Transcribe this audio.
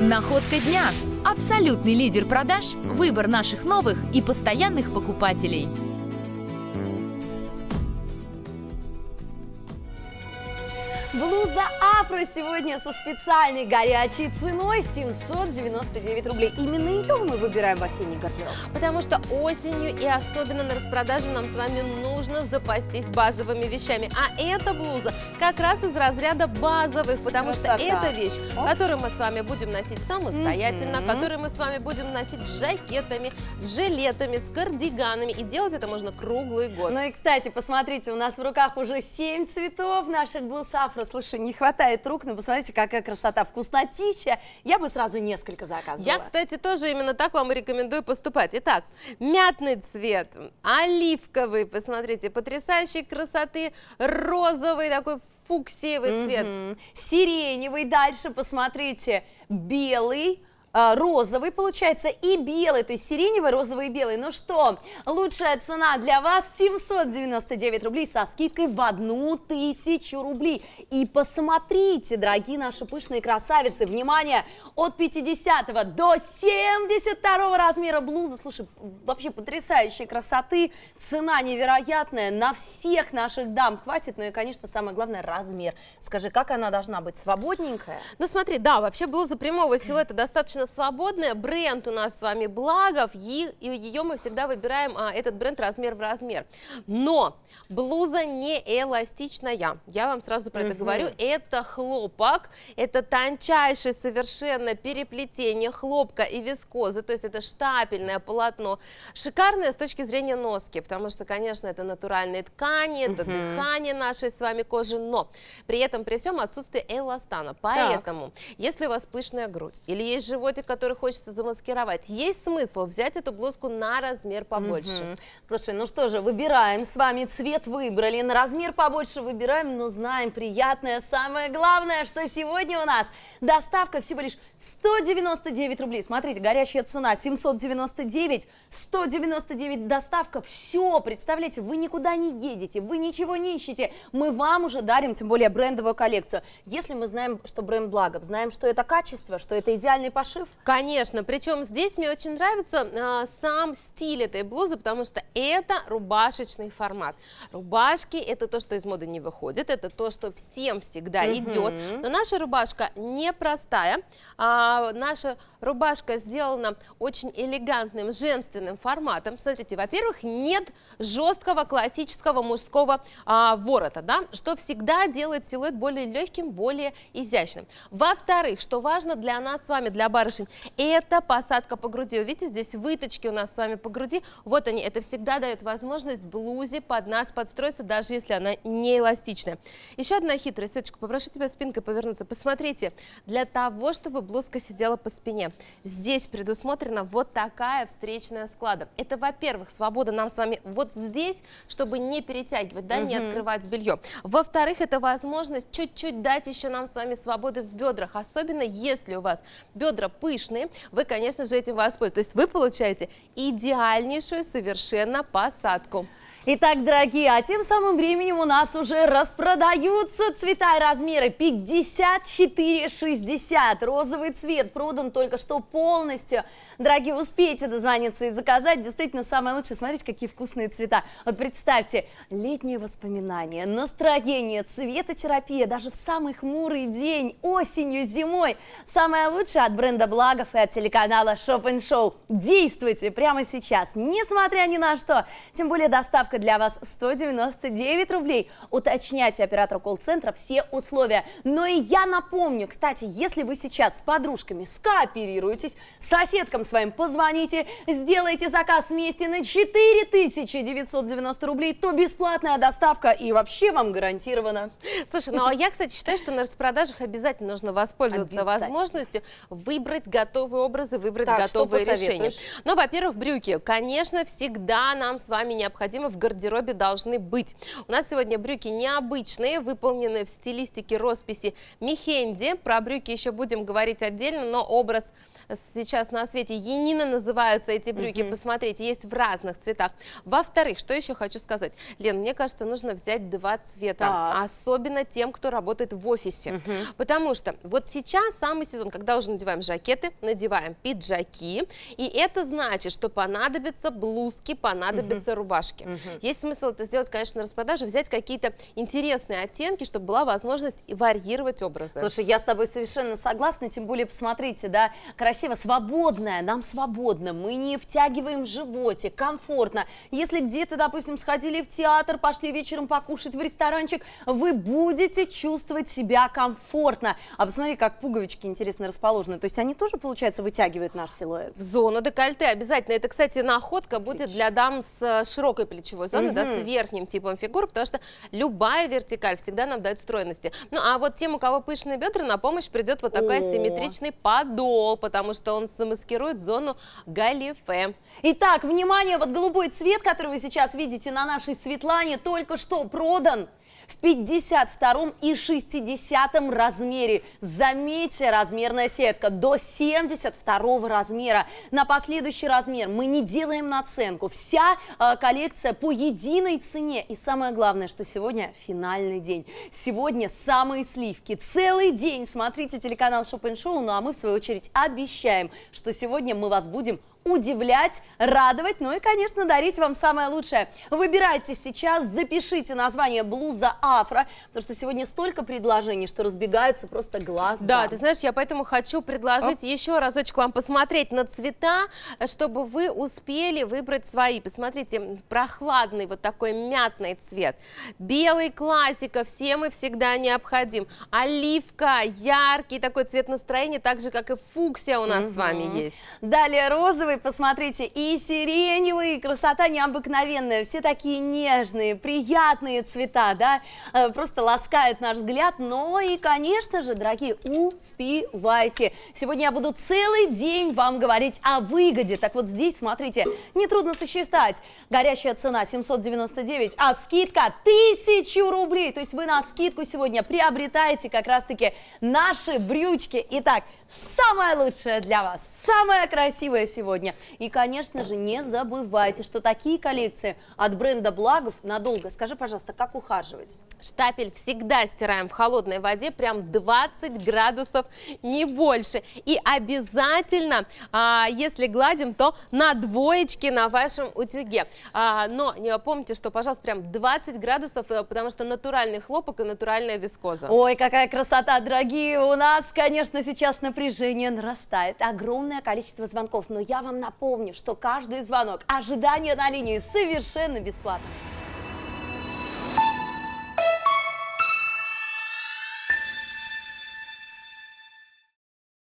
Находка дня. Абсолютный лидер продаж, выбор наших новых и постоянных покупателей. Блуза А Афро сегодня со специальной горячей ценой 799 рублей. Именно ее мы выбираем в осенний гардероб. Потому что осенью и особенно на распродаже нам с вами нужно запастись базовыми вещами. А эта блуза как раз из разряда базовых, потому Красота. что это вещь, которую мы с вами будем носить самостоятельно, mm которую мы с вами будем носить с жакетами, с жилетами, с кардиганами. И делать это можно круглый год. Ну и, кстати, посмотрите, у нас в руках уже 7 цветов наших блуз Афро. Слушай, не хватает хватает рук, но ну, посмотрите, какая красота, вкуснотища. Я бы сразу несколько заказывала. Я, кстати, тоже именно так вам рекомендую поступать. Итак, мятный цвет, оливковый, посмотрите, потрясающей красоты, розовый такой фуксиевый mm -hmm. цвет. Сиреневый, дальше посмотрите, белый, Э, розовый получается и белый, то есть сиреневый, розовый и белый. Ну что, лучшая цена для вас 799 рублей со скидкой в одну тысячу рублей. И посмотрите, дорогие наши пышные красавицы, внимание, от 50 до 72 размера блузы, слушай, вообще потрясающей красоты, цена невероятная, на всех наших дам хватит, ну и, конечно, самое главное, размер. Скажи, как она должна быть, свободненькая? Ну смотри, да, вообще блуза прямого силуэта достаточно Свободная Бренд у нас с вами Благов. И, ее мы всегда выбираем, а, этот бренд размер в размер. Но блуза не эластичная. Я вам сразу про угу. это говорю. Это хлопок. Это тончайшее совершенно переплетение хлопка и вискозы. То есть это штапельное полотно. Шикарное с точки зрения носки. Потому что, конечно, это натуральные ткани, угу. это дыхание нашей с вами кожи. Но при этом, при всем отсутствие эластана. Поэтому, так. если у вас пышная грудь или есть живот, животик, который хочется замаскировать. Есть смысл взять эту блузку на размер побольше. Угу. Слушай, ну что же, выбираем с вами цвет выбрали, на размер побольше выбираем, но знаем приятное. Самое главное, что сегодня у нас доставка всего лишь 199 рублей. Смотрите, горячая цена 799, 199 доставка. Все, представляете, вы никуда не едете, вы ничего не ищете. Мы вам уже дарим, тем более брендовую коллекцию. Если мы знаем, что бренд Благов, знаем, что это качество, что это идеальный пошив, пошив. Конечно, причем здесь мне очень нравится э, сам стиль этой блузы, потому что это рубашечный формат. Рубашки это то, что из моды не выходит, это то, что всем всегда угу. идет. Но наша рубашка непростая, а наша рубашка сделана очень элегантным женственным форматом. Смотрите, во-первых, нет жесткого классического мужского а, ворота, да, что всегда делает силуэт более легким, более изящным. Во-вторых, что важно для нас с вами, для бар барышень. Это посадка по груди. Видите, здесь выточки у нас с вами по груди. Вот они. Это всегда дает возможность блузе под нас подстроиться, даже если она не эластичная. Еще одна хитрость. Светочка, попрошу тебя спинкой повернуться. Посмотрите, для того, чтобы блузка сидела по спине, здесь предусмотрена вот такая встречная склада. Это, во-первых, свобода нам с вами вот здесь, чтобы не перетягивать, да, угу. не открывать белье. Во-вторых, это возможность чуть-чуть дать еще нам с вами свободы в бедрах, особенно если у вас бедра пышные, вы, конечно же, этим воспользуетесь. То есть вы получаете идеальнейшую совершенно посадку. Итак, дорогие, а тем самым временем у нас уже распродаются цвета и размеры 54,60. Розовый цвет продан только что полностью. Дорогие, успейте дозвониться и заказать. Действительно, самое лучшее. Смотрите, какие вкусные цвета. Вот представьте, летние воспоминания, настроение, цветотерапия даже в самый хмурый день, осенью, зимой. Самое лучшее от бренда Благов и от телеканала Шоп Шоу. Действуйте прямо сейчас, несмотря ни на что. Тем более доставка ставка для вас 199 рублей. Уточняйте оператору колл-центра все условия. Но и я напомню, кстати, если вы сейчас с подружками скооперируетесь, соседкам своим позвоните, сделайте заказ вместе на 4990 рублей, то бесплатная доставка и вообще вам гарантирована. Слушай, ну а я, кстати, считаю, что на распродажах обязательно нужно воспользоваться возможностью выбрать готовые образы, выбрать так, готовые решения. Ну, во-первых, брюки. Конечно, всегда нам с вами необходимо в гардеробе должны быть. У нас сегодня брюки необычные, выполнены в стилистике росписи Михенди. Про брюки еще будем говорить отдельно, но образ сейчас на свете Енина называются эти брюки. Угу. Посмотрите, есть в разных цветах. Во-вторых, что еще хочу сказать. Лен, мне кажется, нужно взять два цвета. Так. Особенно тем, кто работает в офисе. Угу. Потому что вот сейчас самый сезон, когда уже надеваем жакеты, надеваем пиджаки. И это значит, что понадобятся блузки, понадобятся угу. рубашки. Угу. Есть смысл это сделать, конечно, на распродаже, взять какие-то интересные оттенки, чтобы была возможность варьировать образы. Слушай, я с тобой совершенно согласна, тем более, посмотрите, да, красиво, свободная, нам свободно, мы не втягиваем животик, комфортно. Если где-то, допустим, сходили в театр, пошли вечером покушать в ресторанчик, вы будете чувствовать себя комфортно. А посмотри, как пуговички интересно расположены. То есть они тоже, получается, вытягивают наш силуэт? В зону декольте обязательно. Это, кстати, находка будет для дам с э, широкой плечевой плечевой зоны, угу. да, с верхним типом фигур, потому что любая вертикаль всегда нам дает стройности. Ну, а вот тем, у кого пышные бедра, на помощь придет вот такой О. асимметричный подол, потому что он замаскирует зону галифе. Итак, внимание, вот голубой цвет, который вы сейчас видите на нашей Светлане, только что продан в 52 и 60 размере. Заметьте, размерная сетка до 72 размера. На последующий размер мы не делаем наценку. Вся э, коллекция по единой цене. И самое главное, что сегодня финальный день. Сегодня самые сливки. Целый день смотрите телеканал Шопен Шоу. Ну а мы, в свою очередь, обещаем, что сегодня мы вас будем удивлять, радовать, ну и, конечно, дарить вам самое лучшее. Выбирайте сейчас, запишите название блуза афро, потому что сегодня столько предложений, что разбегаются просто глаза. Да, ты знаешь, я поэтому хочу предложить Оп. еще разочек вам посмотреть на цвета, чтобы вы успели выбрать свои. Посмотрите, прохладный вот такой мятный цвет, белый классика, всем и всегда необходим, оливка, яркий такой цвет настроения, так же, как и фуксия у нас угу. с вами есть. Далее розовый вы посмотрите, и сиреневые и красота необыкновенная, все такие нежные, приятные цвета, да, э, просто ласкает наш взгляд, но и, конечно же, дорогие, успевайте. Сегодня я буду целый день вам говорить о выгоде, так вот здесь, смотрите, нетрудно сосчитать, горящая цена 799, а скидка 1000 рублей, то есть вы на скидку сегодня приобретаете как раз-таки наши брючки. Итак, самое лучшее для вас, самое красивое сегодня. И, конечно же, не забывайте, что такие коллекции от бренда Благов надолго. Скажи, пожалуйста, как ухаживать? Штапель всегда стираем в холодной воде, прям 20 градусов, не больше. И обязательно, а, если гладим, то на двоечке на вашем утюге. А, но э, помните, что, пожалуйста, прям 20 градусов, э, потому что натуральный хлопок и натуральная вискоза. Ой, какая красота, дорогие! У нас, конечно, сейчас на напряжение нарастает, огромное количество звонков. Но я вам напомню, что каждый звонок, ожидание на линии совершенно бесплатно.